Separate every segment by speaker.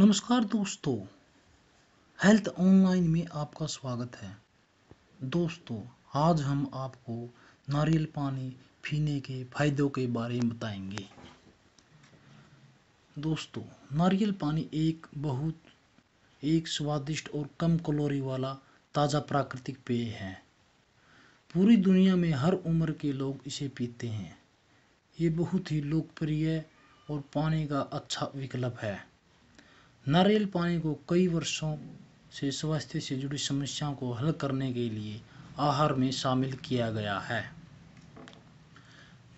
Speaker 1: नमस्कार दोस्तों health online में आपका स्वागत है दोस्तों आज हम आपको नारियल पानी पीने के फायदों के बारे में बताएंगे दोस्तों नारियल पानी एक बहुत एक स्वादिष्ट और कम कैलोरी वाला ताज़ा प्राकृतिक पेय है पूरी दुनिया में हर उम्र के लोग इसे पीते हैं ये बहुत ही लोकप्रिय और पानी का अच्छा विकल्प है नारियल पानी को कई वर्षों से स्वास्थ्य से जुड़ी समस्याओं को हल करने के लिए आहार में शामिल किया गया है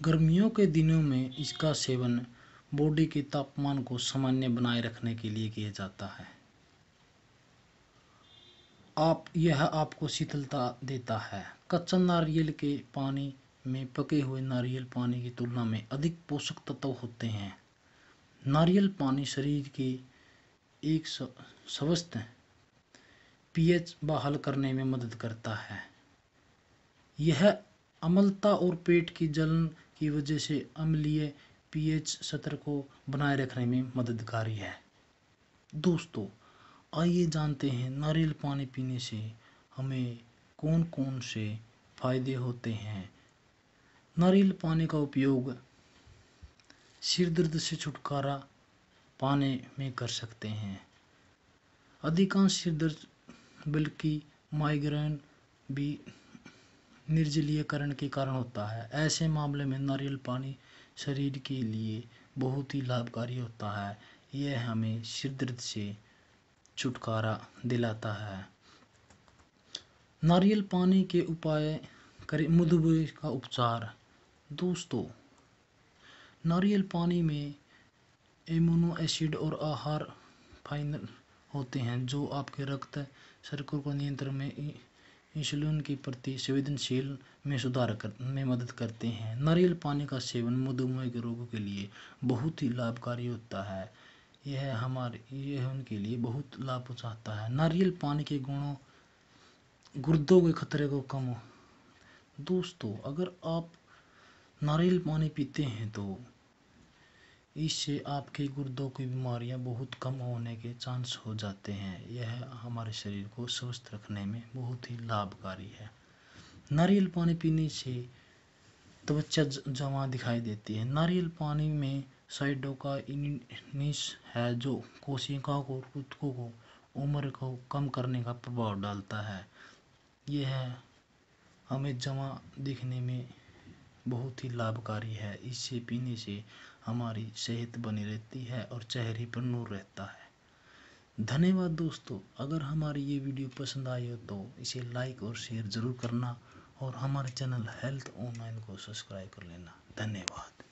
Speaker 1: गर्मियों के दिनों में इसका सेवन बॉडी के तापमान को सामान्य बनाए रखने के लिए किया जाता है आप यह आपको शीतलता देता है कच्चा नारियल के पानी में पके हुए नारियल पानी की तुलना में अधिक पोषक तत्व होते हैं नारियल पानी शरीर की एक स्वस्थ पीएच बहाल करने में मदद करता है यह अमलता और पेट की जलन की वजह से अम्लीय पीएच सत्र को बनाए रखने में मददगारी है दोस्तों आइए जानते हैं नारियल पानी पीने से हमें कौन कौन से फायदे होते हैं नारियल पानी का उपयोग सिर दर्द से छुटकारा पाने में कर सकते हैं अधिकांश सिर दर्द बल्कि माइग्रेन भी निर्जलीयकरण के कारण होता है ऐसे मामले में नारियल पानी शरीर के लिए बहुत ही लाभकारी होता है यह हमें सिर दर्द से छुटकारा दिलाता है नारियल पानी के उपाय करें मधुमेह का उपचार दोस्तों नारियल पानी में एमोनो एसिड और आहार फाइनल होते हैं जो आपके रक्त सड़कों को नियंत्रण में इंसुलिन के प्रति संवेदनशील में सुधार कर में मदद करते हैं नारियल पानी का सेवन मधुमेह के रोगों के लिए बहुत ही लाभकारी होता है यह हमारे यह उनके लिए बहुत लाभ पहुँचाता है नारियल पानी के गुणों गुर्दों के खतरे को कम दोस्तों अगर आप नारियल पानी पीते हैं तो इससे आपके गुर्दों की बीमारियाँ बहुत कम होने के चांस हो जाते हैं यह हमारे शरीर को स्वस्थ रखने में बहुत ही लाभकारी है नारियल पानी पीने से त्वचा जमा दिखाई देती है नारियल पानी में साइडों का इनिस है जो कोशिकाओं को ऊतकों को उम्र को कम करने का प्रभाव डालता है यह हमें जमा दिखने में बहुत ही लाभकारी है इसे पीने से हमारी सेहत बनी रहती है और चेहरे पर नूर रहता है धन्यवाद दोस्तों अगर हमारी ये वीडियो पसंद आई हो तो इसे लाइक और शेयर ज़रूर करना और हमारे चैनल हेल्थ ऑनलाइन को सब्सक्राइब कर लेना धन्यवाद